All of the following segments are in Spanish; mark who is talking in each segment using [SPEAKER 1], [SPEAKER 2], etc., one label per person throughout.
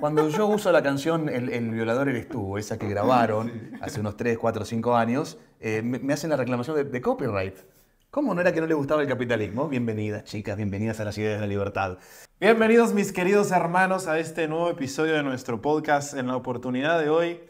[SPEAKER 1] Cuando yo uso la canción El, violador eres tú, esa que grabaron hace unos 3, 4, 5 años, eh, me, hacen la reclamación de, de copyright. ¿Cómo no era que no le gustaba el capitalismo?
[SPEAKER 2] Bienvenidas, chicas, bienvenidas a las ideas de la libertad. Bienvenidos, mis queridos hermanos, a este nuevo episodio de nuestro podcast. En la oportunidad de hoy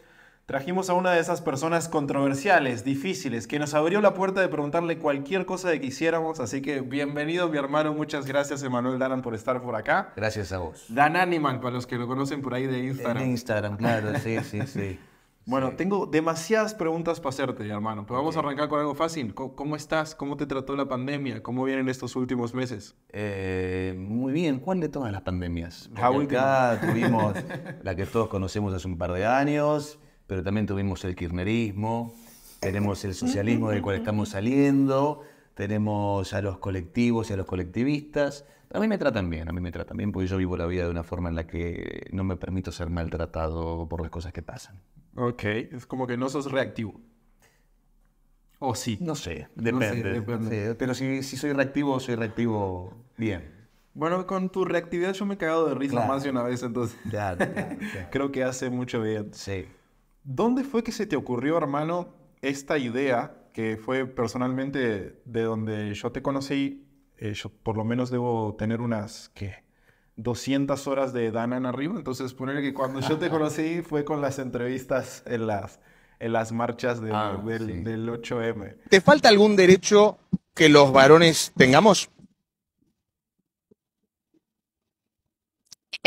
[SPEAKER 2] Trajimos a una de esas personas controversiales, difíciles, que nos abrió la puerta de preguntarle cualquier cosa que quisiéramos. Así que bienvenido, mi hermano. Muchas gracias, Emanuel Danan, por estar por acá.
[SPEAKER 1] Gracias a vos.
[SPEAKER 2] Dan Animan, para los que lo conocen por ahí de Instagram. En Instagram, claro, sí, sí, sí. Bueno, tengo demasiadas preguntas para hacerte, hermano, pero vamos a arrancar con algo fácil. ¿Cómo, estás? ¿Cómo te trató la pandemia? ¿Cómo vienen estos últimos meses? Eh,
[SPEAKER 1] muy bien, ¿cuál de todas las pandemias? La tuvimos la que todos conocemos hace un par de años, pero también tuvimos el kirchnerismo, tenemos el socialismo del cual estamos saliendo, tenemos a los colectivos y a los colectivistas. A mí me tratan bien, a mí me tratan bien, porque yo vivo la vida de una forma en la que no me permito ser maltratado por las cosas que pasan.
[SPEAKER 2] Ok, es como que no sos reactivo. ¿O sí? No sé, depende. pero si, si, soy reactivo, soy
[SPEAKER 1] reactivo
[SPEAKER 2] bien. Bueno, con tu reactividad yo me he cagado de risa más de una vez, entonces. Creo que hace mucho bien. Sí. ¿Dónde fue que se te ocurrió, hermano, esta idea que fue personalmente de donde yo te conocí? Eh, yo por lo menos debo tener unas, ¿qué? 200 horas de Dana en arriba. Entonces, ponerle que cuando yo te conocí fue con las entrevistas en las, en las marchas del, ah, del 8M.
[SPEAKER 1] ¿Te falta algún derecho que los varones tengamos?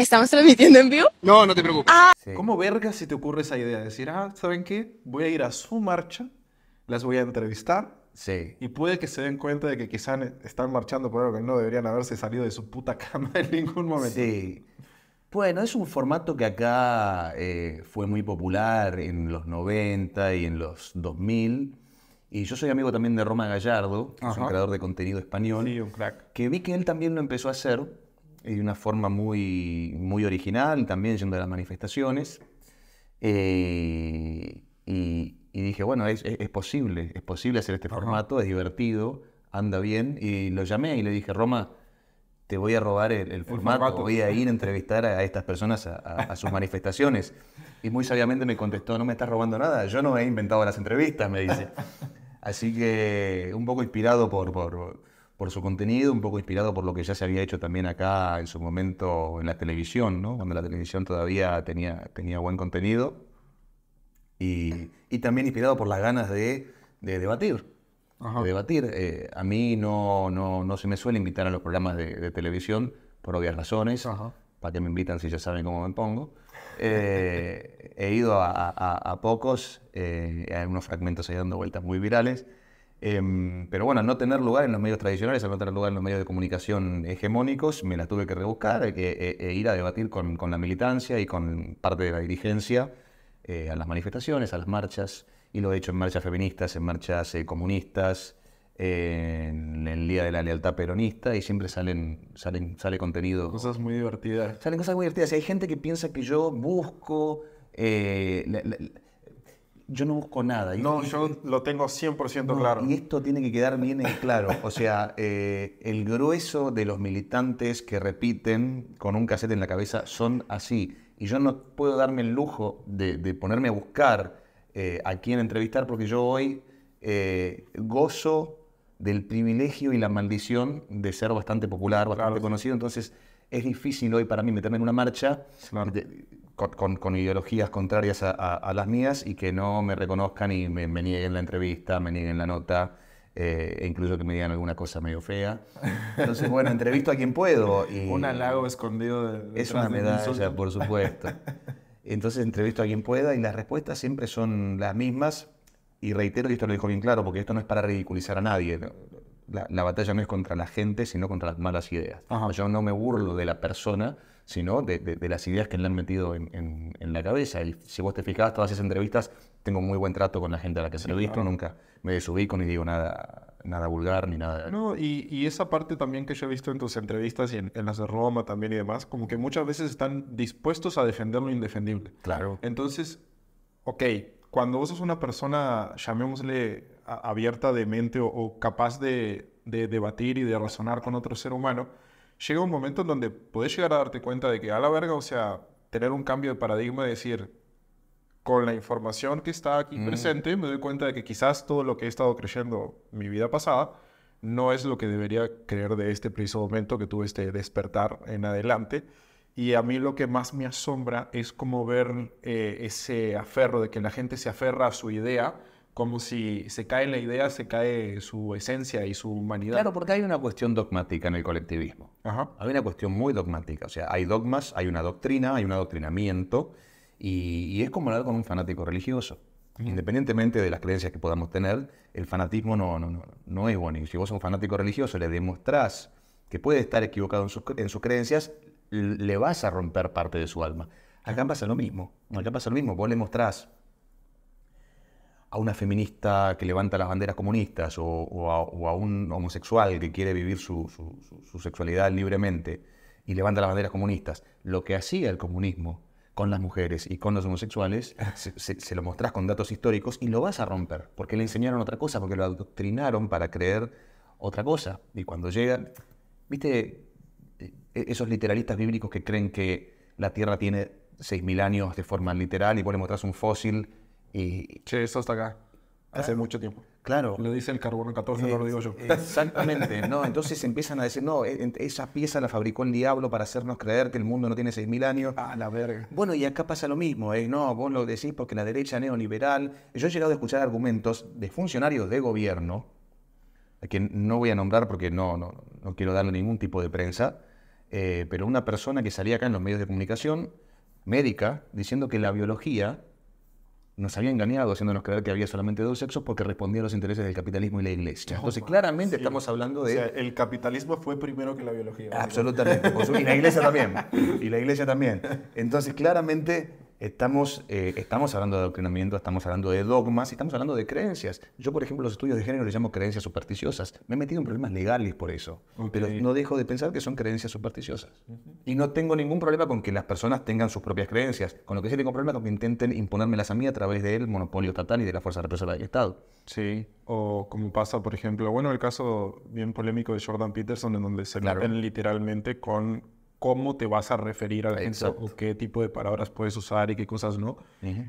[SPEAKER 1] ¿Estamos transmitiendo en vivo?
[SPEAKER 2] No, no te preocupes. Ah. ¿Cómo verga se te ocurre esa idea? de Decir, ah, ¿saben qué? Voy a ir a su marcha, las voy a entrevistar. Sí. Y puede que se den cuenta de que quizás están marchando por algo que no deberían haberse salido de su puta cama en ningún momento. Sí. Bueno, es un formato
[SPEAKER 1] que acá eh, fue muy popular en los 90 y en los 2000. Y yo soy amigo también de Roma Gallardo, que es un creador de contenido español. Sí, un crack. Que vi que él también lo empezó a hacer de una forma muy, muy original, también yendo a las manifestaciones. Eh, y, dije, bueno, es, es, posible, es posible hacer este formato, es divertido, anda bien. Y lo llamé y le dije, Roma, te voy a robar el, formato, voy a ir a entrevistar a, estas personas a, sus manifestaciones. Y muy sabiamente me contestó, no me estás robando nada, yo no he inventado las entrevistas, me dice. Así que un poco inspirado por, por su contenido, un poco inspirado por lo que ya se había hecho también acá en su momento en la televisión, ¿no? cuando la televisión todavía tenía, tenía buen contenido, y, y también inspirado por las ganas de, de debatir. De debatir. Eh, a mí no, no, no, se me suele invitar a los programas de, televisión por obvias razones. ¿Para qué me invitan si ya saben cómo me pongo? Eh, he ido a, a, pocos, eh, unos fragmentos ahí dando vueltas muy virales. Em, pero bueno, al no tener lugar en los medios tradicionales, al no tener lugar en los medios de comunicación hegemónicos, me la tuve que rebuscar eh, eh, e, que ir a debatir con, la militancia y con parte de la dirigencia eh, a las manifestaciones, a las marchas, y lo he hecho en marchas feministas, en marchas comunistas, en el Día de la Lealtad Peronista, y siempre salen, salen, sale contenido. Cosas muy divertidas. Salen cosas muy divertidas. hay gente que piensa que yo busco yo no busco nada. No, yo,
[SPEAKER 2] lo tengo 100% claro.
[SPEAKER 1] Y esto tiene que quedar bien en claro. O sea, eh, el grueso de los militantes que repiten con un cassette en la cabeza son así. Y yo no puedo darme el lujo de, ponerme a buscar eh, a quién entrevistar porque yo hoy eh, gozo del privilegio y la maldición de ser bastante popular, bastante conocido. Entonces es difícil hoy para mí meterme en una marcha. Claro con, ideologías contrarias a, las mías y que no me reconozcan y me, nieguen la entrevista, me nieguen la nota. Eh, e incluso que me digan alguna cosa medio fea. Entonces, bueno, entrevisto a quien puedo. un
[SPEAKER 2] halago escondido.
[SPEAKER 1] De, es una medalla, por supuesto. Entonces, entrevisto a quien pueda y las respuestas siempre son las mismas. Y reitero, y esto lo dijo bien claro, porque esto no es para ridiculizar a nadie la, batalla no es contra la gente, sino contra las malas ideas. Yo no me burlo de la persona, sino de, de, las ideas que le han metido en, en, la cabeza. si vos te fijás, todas esas entrevistas, tengo muy buen trato con la gente a la que se lo he visto, nunca me
[SPEAKER 2] con ni digo nada, nada vulgar ni nada. No, y, y, esa parte también que yo he visto en tus entrevistas y en, en, las de Roma también y demás, como que muchas veces están dispuestos a defender lo indefendible. Claro. Entonces, ok, cuando vos sos una persona, llamémosle abierta de mente o, capaz de, debatir y de razonar con otro ser humano, llega un momento en donde puedes llegar a darte cuenta de que a la verga, o sea, tener un cambio de paradigma y decir, con la información que está aquí mm. presente, me doy cuenta de que quizás todo lo que he estado creyendo mi vida pasada no es lo que debería creer de este preciso momento que tuve este despertar en adelante. Y a mí lo que más me asombra es como ver eh, ese aferro de que la gente se aferra a su idea como si se cae en la idea, se cae su esencia y su humanidad. Claro, porque hay una cuestión dogmática
[SPEAKER 1] en el colectivismo. Hay una cuestión muy dogmática. O sea, hay dogmas, hay una doctrina, hay un adoctrinamiento, y, es como hablar con un fanático religioso. Independientemente de las creencias que podamos tener, el fanatismo no, no, no, es bueno. Y si vos a un fanático religioso le demostrás que puede estar equivocado en sus, en sus creencias, le vas a romper parte de su alma. Acá pasa lo mismo. Acá pasa lo mismo. Vos le mostrás a una feminista que levanta las banderas comunistas o, a, un homosexual que quiere vivir su, sexualidad libremente y levanta las banderas comunistas. Lo que hacía el comunismo con las mujeres y con los homosexuales, se, lo mostrás con datos históricos y lo vas a romper, porque le enseñaron otra cosa, porque lo adoctrinaron para creer otra cosa. Y cuando llegan, viste, e, esos literalistas bíblicos que creen que la Tierra tiene 6.000 años de forma literal y vos le mostrás un fósil che, eso hasta acá. Hace ah, mucho tiempo. Claro. Lo dice el carbono 14, no lo digo yo. Exactamente, ¿no? Entonces empiezan a decir, no, e, esa pieza la fabricó el diablo para hacernos creer que el mundo no tiene 6.000 años. Ah, la verga. Bueno, y acá pasa lo mismo, ¿eh? No, vos lo decís porque la derecha neoliberal... Yo he llegado a escuchar argumentos de funcionarios de gobierno, Que no voy a nombrar porque no, no, no quiero darle ningún tipo de prensa, eh, pero una persona que salía acá en los medios de comunicación, médica, diciendo que la biología nos había engañado haciéndonos creer que había solamente dos sexos porque respondía a los intereses del capitalismo y la iglesia.
[SPEAKER 2] Entonces, claramente estamos hablando de... O sea, el capitalismo fue primero que la biología. Absolutamente. y la iglesia también. Y la iglesia también. Entonces,
[SPEAKER 1] claramente Estamos, eh, estamos hablando de adoctrinamiento, estamos hablando de dogmas, estamos hablando de creencias. Yo, por ejemplo, los estudios de género les llamo creencias supersticiosas. Me he metido en problemas legales por eso, pero no dejo de pensar que son creencias supersticiosas. Y no tengo ningún problema con que las personas tengan sus propias creencias, con lo que sí tengo problema con que intenten imponérmelas a mí a través del monopolio estatal y de la fuerza represora del Estado.
[SPEAKER 2] Sí, o como pasa, por ejemplo, bueno, el caso bien polémico de Jordan Peterson, en donde se claro. meten literalmente con cómo te vas a referir a la gente o qué tipo de palabras puedes usar y qué cosas no.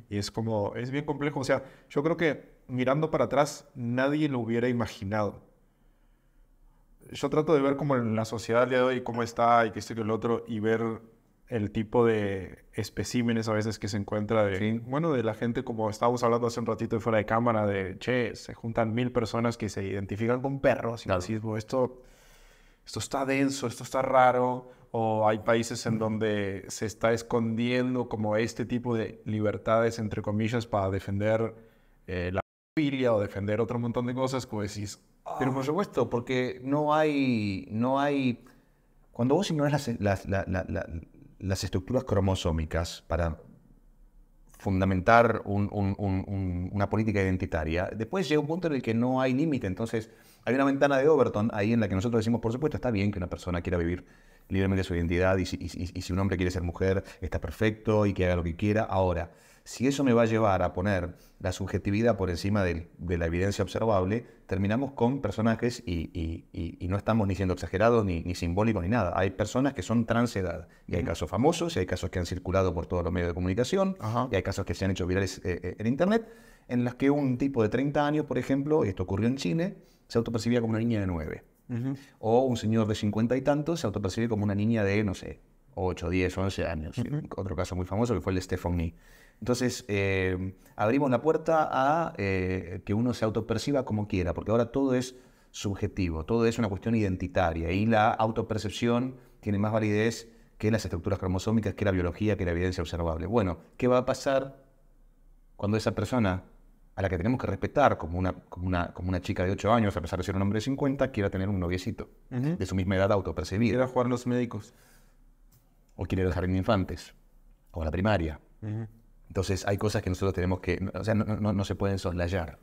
[SPEAKER 2] Y es como, es bien complejo. O sea, yo creo que mirando para atrás, nadie lo hubiera imaginado. Yo trato de ver como la sociedad de hoy, cómo está y qué esto y lo otro, y ver el tipo de especímenes a veces que se encuentra de, bueno, de la gente, como estábamos hablando hace un ratito de fuera de cámara, de, che, se juntan mil personas que se identifican con perros, y decís, esto, esto está denso, esto está raro, o hay países en donde se está escondiendo como este tipo de libertades, entre comillas, para defender eh, la familia o defender otro montón de cosas, como pues decís. Ah". Pero por supuesto, porque no hay, no
[SPEAKER 1] hay... Cuando vos ignorás las, las, estructuras cromosómicas para fundamentar una política identitaria, después llega un punto en el que no hay límite. Entonces, hay una ventana de Overton ahí en la que nosotros decimos, por supuesto, está bien que una persona quiera vivir libremente su identidad y si, un hombre quiere ser mujer, está perfecto y que haga lo que quiera. Ahora, si eso me va a llevar a poner la subjetividad por encima de, la evidencia observable, terminamos con personajes y, no estamos ni siendo exagerados, ni, simbólicos, ni nada. Hay personas que son trans edad. Y hay casos famosos, y hay casos que han circulado por todos los medios de comunicación, y hay casos que se han hecho virales eh, eh, en Internet, en las que un tipo de 30 años, por ejemplo, y esto ocurrió en Chile, se autopercibía como una niña de 9. O un señor de cincuenta y tantos se autopercibe como una niña de, no sé, 8, 10, 11 años. Otro caso muy famoso que fue el de Stephanie. Entonces, eh, abrimos la puerta a eh, que uno se autoperciba como quiera, porque ahora todo es subjetivo, todo es una cuestión identitaria y la autopercepción tiene más validez que las estructuras cromosómicas, que la biología, que la evidencia observable. Bueno, ¿qué va a pasar cuando esa persona la que tenemos que respetar como una, como una, chica de 8 años, a pesar de ser un hombre de 50, quiera tener un noviecito de su misma edad autopercebida Quiera jugar los médicos. O quiere dejar en infantes. O a la primaria. Entonces hay cosas que nosotros tenemos que, o sea, no, se pueden soslayar.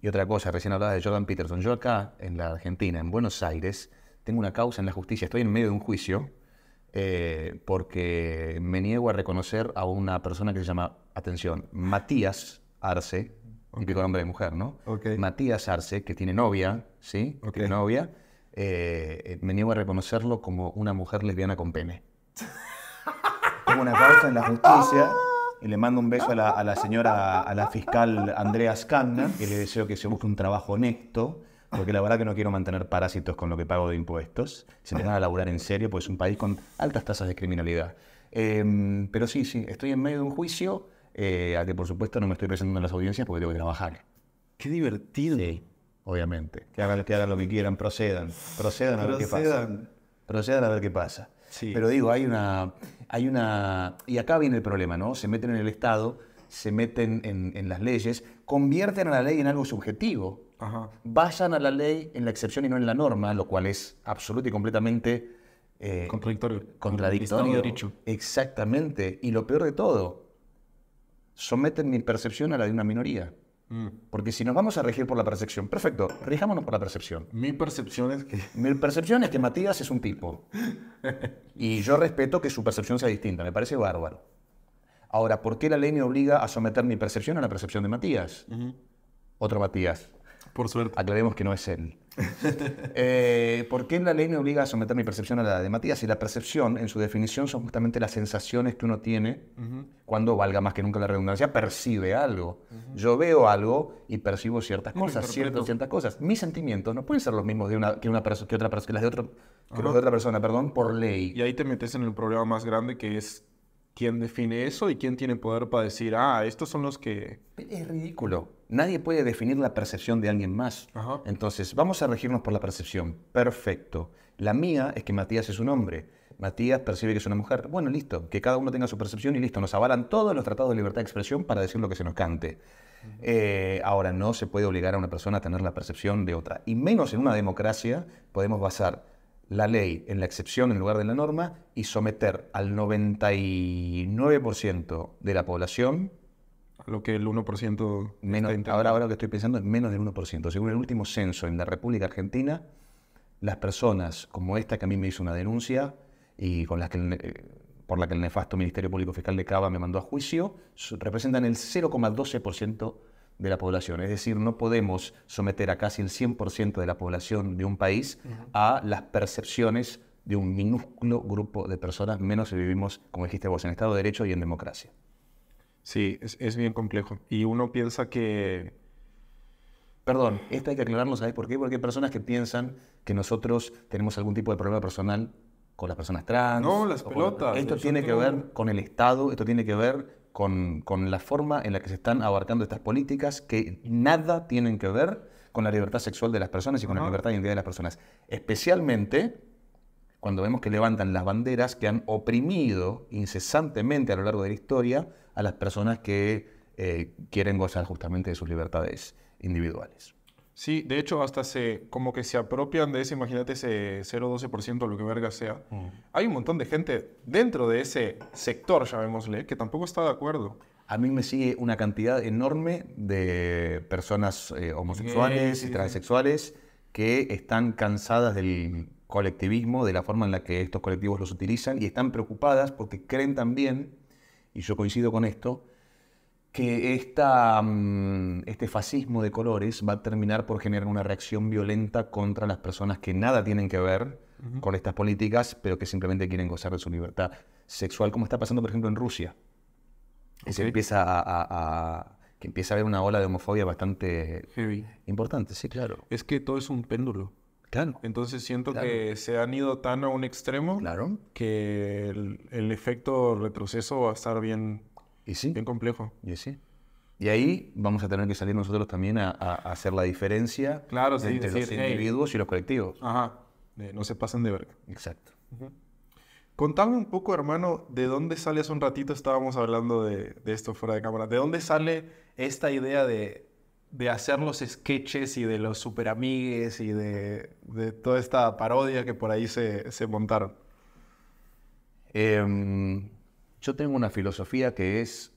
[SPEAKER 1] Y otra cosa, recién hablaba de Jordan Peterson. Yo acá, en la Argentina, en Buenos Aires, tengo una causa en la justicia. Estoy en medio de un juicio eh, porque me niego a reconocer a una persona que se llama, atención, Matías Arce, aunque con hombre de mujer, ¿no? Matías Arce, que tiene novia, ¿sí? Tiene novia. Eh, eh, me niego a reconocerlo como una mujer lesbiana con pene. Tengo una causa en la justicia y le mando un beso a la, señora, a la fiscal Andrea Scanna, que le deseo que se busque un trabajo honesto, porque la verdad que no quiero mantener parásitos con lo que pago de impuestos. Se me van a laburar en serio, pues es un país con altas tasas de criminalidad. Em, pero sí, sí, estoy en medio de un juicio eh, a ah, que por supuesto no me estoy presentando en las audiencias porque tengo que trabajar. Qué divertido. obviamente. Que hagan, que lo que quieran, procedan. Procedan a ver qué pasa. Procedan a ver qué pasa. Sí. Pero digo, hay una, hay una... Y acá viene el problema, ¿no? Se meten en el Estado, se meten en, las leyes, convierten a la ley en algo subjetivo. Ajá. Vayan a la ley en la excepción y no en la norma, lo cual es absoluto y completamente... Eh, contradictorio. Contradictorio. Exactamente. Y lo peor de todo, someten mi percepción a la de una minoría. Mm. Porque si nos vamos a regir por la percepción, perfecto, rijámonos por la percepción. Mi percepción es que... Mi percepción es que Matías es un tipo. y yo respeto que su percepción sea distinta, me parece bárbaro. Ahora, ¿por qué la ley me obliga a someter mi percepción a la percepción de Matías? Otro Matías. Por suerte. Aclaremos que no es él. Eh, ¿Por qué la ley me obliga a someter mi percepción a la de Matías? Y la percepción, en su definición, son justamente las sensaciones que uno tiene cuando, valga más que nunca la redundancia, percibe algo. Yo veo algo y percibo ciertas cosas, ciertas, ciertas cosas. Mis sentimientos no pueden ser los mismos de una, que, una que otra que las de, otro, que los
[SPEAKER 2] de otra persona, perdón, por ley. Y ahí te metes en el problema más grande que es quién define eso y quién tiene poder para decir, ah, estos son los que... Es ridículo. Nadie puede definir la
[SPEAKER 1] percepción de alguien más. Entonces, vamos a regirnos por la percepción. Perfecto. La mía es que Matías es un hombre. Matías percibe que es una mujer. Bueno, listo. Que cada uno tenga su percepción y listo. Nos avalan todos los tratados de libertad de expresión para decir lo que se nos cante. Eh, ahora, no se puede obligar a una persona a tener la percepción de otra. Y menos en una democracia podemos basar la ley en la excepción en lugar de la norma y someter al 99% de la población lo que el 1% menos, ahora, ahora lo que estoy pensando es menos del 1%. Según el último censo en la República Argentina, las personas como esta que a mí me hizo una denuncia y con las que eh, por la que el nefasto Ministerio Público Fiscal de Cava me mandó a juicio, representan el 0,12% de la población. Es decir, no podemos someter a casi el 100% de la población de un país a las percepciones de un minúsculo grupo de personas, menos si vivimos, como dijiste vos, en Estado de Derecho y en democracia. Sí, es, bien complejo.
[SPEAKER 2] Y uno piensa que...
[SPEAKER 1] Perdón, esto hay que aclararlo, ¿sabes por qué? Porque hay personas que piensan que nosotros tenemos algún tipo de problema personal con las personas trans. No, las pelotas. Esto tiene que ver con el Estado, esto tiene que ver con, la forma en la que se están abarcando estas políticas que nada tienen que ver con la libertad sexual de las personas y con la libertad de identidad de las personas. Especialmente cuando vemos que levantan las banderas que han oprimido incesantemente a lo largo de la historia a las personas que eh, quieren gozar justamente de sus libertades individuales.
[SPEAKER 2] Sí, de hecho, hasta se, como que se apropian de ese, imagínate ese 0,12% lo que verga sea. Mm. Hay un montón de gente dentro de ese sector, llamémosle, que tampoco está de acuerdo. A mí me sigue una cantidad enorme de personas eh,
[SPEAKER 1] homosexuales y transexuales que están cansadas del colectivismo, de la forma en la que estos colectivos los utilizan y están preocupadas porque creen también, y yo coincido con esto, que mm, este fascismo de colores va a terminar por generar una reacción violenta contra las personas que nada tienen que ver con estas políticas, pero que simplemente quieren gozar de su libertad sexual, como está pasando, por ejemplo, en Rusia. Y Se empieza a, que empieza a haber una ola de homofobia bastante
[SPEAKER 2] importante, sí, claro. Es que todo es un péndulo. Claro. Entonces siento que se han ido tan a un extremo claro. que el efecto retroceso va a estar bien y sí. Bien complejo. Y sí.
[SPEAKER 1] Y ahí vamos a tener que salir nosotros también a, hacer la diferencia claro, entre los individuos y los colectivos. Ajá, eh, no se pasen de verga.
[SPEAKER 2] Exacto. Uh Contame un poco, hermano, de dónde sale, hace un ratito estábamos hablando de, esto fuera de cámara, de dónde sale esta idea de, de hacer los sketches y de los superamigues y de, de toda esta parodia que por ahí se, se montaron.
[SPEAKER 1] Eh, yo tengo una filosofía que es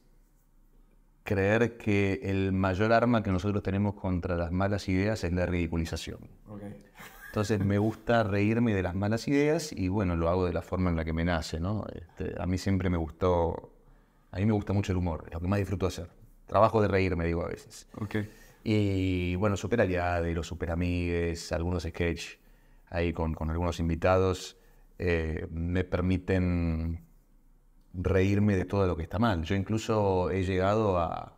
[SPEAKER 1] creer que el mayor arma que nosotros tenemos contra las malas ideas es la ridiculización. Entonces me gusta reírme de las malas ideas y bueno, lo hago de la forma en la que me nace, este, a mí siempre me gustó, a mí me gusta mucho el humor, es lo que más disfruto hacer. Trabajo de reírme, digo a veces. Y bueno, Super de los Super Amigues, algunos sketch ahí con, algunos invitados, eh, me permiten reírme de todo lo que está mal. Yo incluso he llegado a,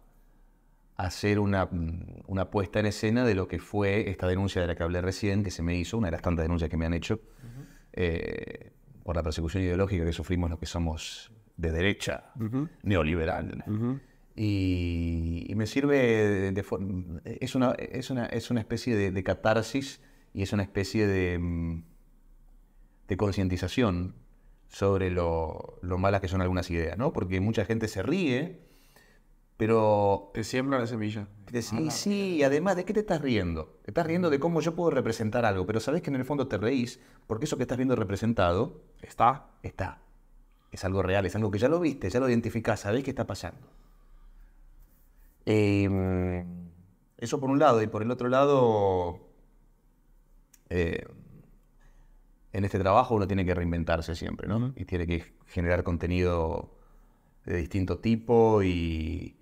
[SPEAKER 1] hacer mm, una, puesta en escena de lo que fue esta denuncia de la que hablé recién, que se me hizo, una de las tantas denuncias que me han hecho, eh, por la persecución ideológica que sufrimos los que somos de derecha, neoliberal. y, me sirve de, es, una, es, una, especie de, catarsis y es una especie de, mm, de concientización sobre lo, malas que son algunas ideas, ¿no? Porque mucha gente se ríe, pero... Te siembra la semilla. sí, sí, y además, ¿de qué te estás riendo? Te estás riendo de cómo yo puedo representar algo, pero sabes que en el fondo te reís porque eso que estás viendo representado... Está. Está. Es algo real, es algo que ya lo viste, ya lo identificás, sabés qué está pasando. Em, eso por un lado, y por el otro lado... Eh, en este trabajo uno tiene que reinventarse siempre, ¿no? Y tiene que generar contenido de distinto tipo y,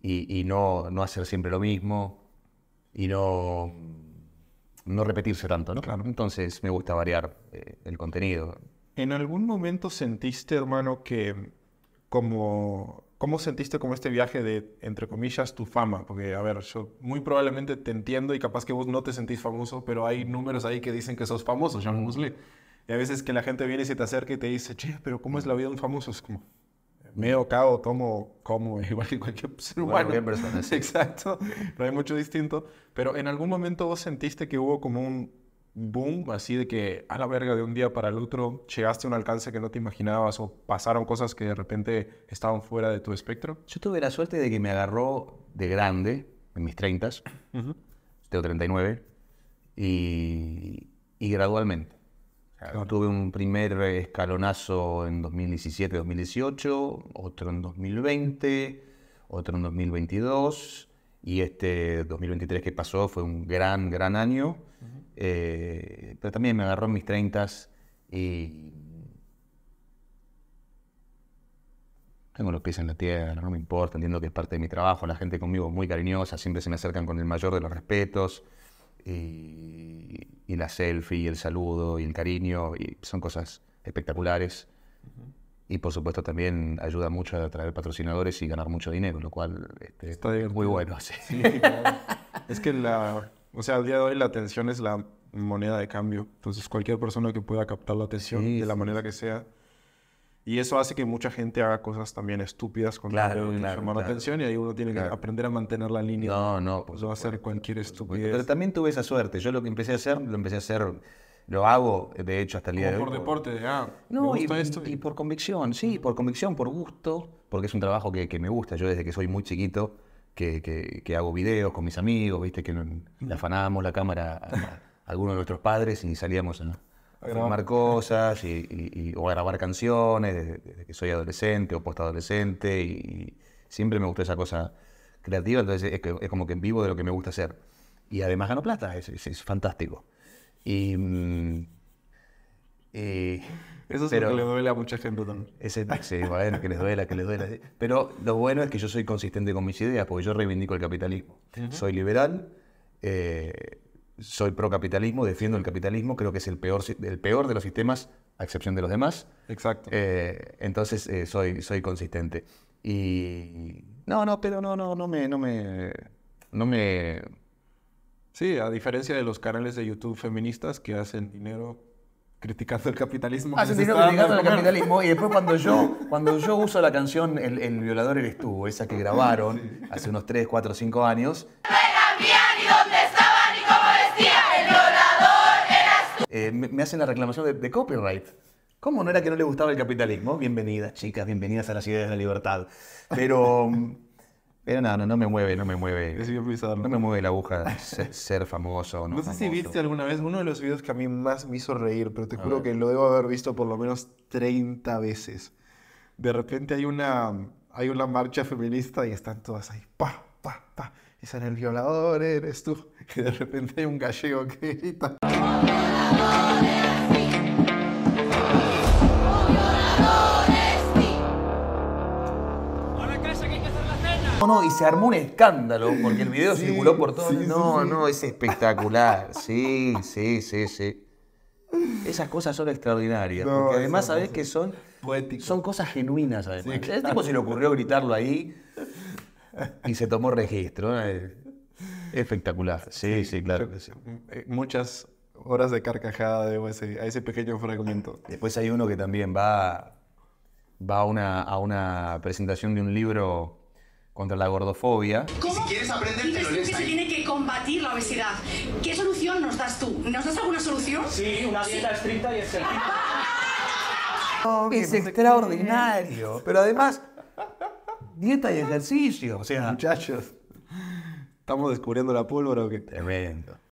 [SPEAKER 1] y, no, hacer siempre lo mismo y no, no repetirse tanto, ¿no? Claro. Entonces me gusta variar eh, el contenido.
[SPEAKER 2] ¿En algún momento sentiste, hermano, que como ¿Cómo sentiste como este viaje de, entre comillas, tu fama? Porque, a ver, yo muy probablemente te entiendo y capaz que vos no te sentís famoso, pero hay números ahí que dicen que sos famoso, Musli. Y a veces que la gente viene y se te acerca y te dice, che, pero ¿cómo es la vida de un famoso? Es como, medio cao, tomo, como, igual que cualquier ser humano. Bueno, personas, Exacto, no hay mucho distinto. Pero en algún momento vos sentiste que hubo como un, boom, así de que a la verga de un día para el otro llegaste a un alcance que no te imaginabas o pasaron cosas que de repente estaban fuera de tu espectro? Yo tuve la suerte de que me agarró de grande, en mis 30, s
[SPEAKER 1] tengo 39, y, gradualmente. Tuve un primer escalonazo en 2017-2018, otro en 2020, otro en 2022 y este 2023 que pasó fue un gran, gran año, eh, pero también me agarró en mis 30 y tengo los pies en la tierra, no me importa, entiendo que es parte de mi trabajo, la gente conmigo es muy cariñosa, siempre se me acercan con el mayor de los respetos, y, la selfie, el saludo, y el cariño, y son cosas espectaculares y por supuesto también ayuda mucho a atraer patrocinadores y
[SPEAKER 2] ganar mucho dinero, lo cual este, Está muy bueno. Sí. es que la, o sea, al día de hoy la atención es la moneda de cambio. Entonces cualquier persona que pueda captar la atención de la manera que sea. Y eso hace que mucha gente haga cosas también estúpidas con claro, la claro, atención y ahí uno tiene que aprender a mantener la línea. No, no. Pues, a hacer cualquier
[SPEAKER 1] estupidez. Pero también tuve esa suerte. Yo lo que empecé a hacer, lo empecé a hacer lo hago, de hecho, hasta el día de hoy. por
[SPEAKER 2] deporte, ah, no, y,
[SPEAKER 1] por convicción, sí, por convicción, por gusto, porque es un trabajo que, me gusta. Yo desde que soy muy chiquito que, hago videos con mis amigos, viste que le afanábamos la cámara a, algunos de nuestros padres y salíamos a, a cosas y, o a grabar canciones desde, que soy adolescente o postadolescente y, y siempre me gusta esa cosa creativa, entonces es, como que vivo de lo que me gusta hacer. Y además gano plata, es fantástico. Y, mm, eh, Eso es lo que le
[SPEAKER 2] duele a mucha gente
[SPEAKER 1] Ese, sí, bueno, que les duela, que les duela. Pero lo bueno es que yo soy consistente con mis ideas, porque yo reivindico el capitalismo. Soy liberal, eh, soy pro capitalismo, defiendo el capitalismo, creo que es el peor, el peor de los sistemas, a excepción de los demás. Exacto. Eh, entonces soy, soy consistente.
[SPEAKER 2] Y. No, no, pero no, no, no me. No me. No me Sí, a diferencia de los canales de YouTube feministas que hacen dinero criticando el capitalismo. Hacen dinero criticando el capitalismo y después cuando yo, cuando yo uso la canción el, violador
[SPEAKER 1] eres tú, esa que grabaron hace unos 3, 4, 5 años. No ni dónde estaba ni cómo decía el violador me, hacen la reclamación de, de copyright. ¿Cómo no era que no le gustaba el capitalismo? Bienvenidas, chicas, bienvenidas a las ideas de la libertad. Pero mm, pero no, no, me mueve, no me mueve. No me mueve la aguja ser, famoso o no. No sé si viste
[SPEAKER 2] alguna vez uno de los videos que a mí más me hizo reír, pero te juro que lo debo haber visto por lo menos 30 veces. De repente hay una, hay una marcha feminista y están todas ahí, pa, pa, pa. Y el violador, eres tú. Que de repente hay un gallego que grita.
[SPEAKER 1] y se armó un escándalo porque el video circuló por todo. mundo. no, no, es espectacular. Sí, sí, sí, sí. Esas cosas son extraordinarias. porque además sabés que son. Son cosas genuinas, además. Es tipo se le ocurrió gritarlo ahí y se tomó registro. Espectacular. Sí, sí, claro.
[SPEAKER 2] Eh, muchas horas de carcajada debo a ese, ese pequeño fragmento. Después hay uno que también va, va una, a una
[SPEAKER 1] presentación de un libro contra la gordofobia. ¿Cómo quieres aprender, dices tú que se tiene que combatir la obesidad? ¿Qué solución nos das tú? ¿Nos das alguna solución? Sí, una dieta estricta y ejercicio.
[SPEAKER 2] es extraordinario.
[SPEAKER 1] Pero además, dieta y ejercicio. O sea, muchachos, ¿estamos descubriendo la pólvora o qué? Tremendo.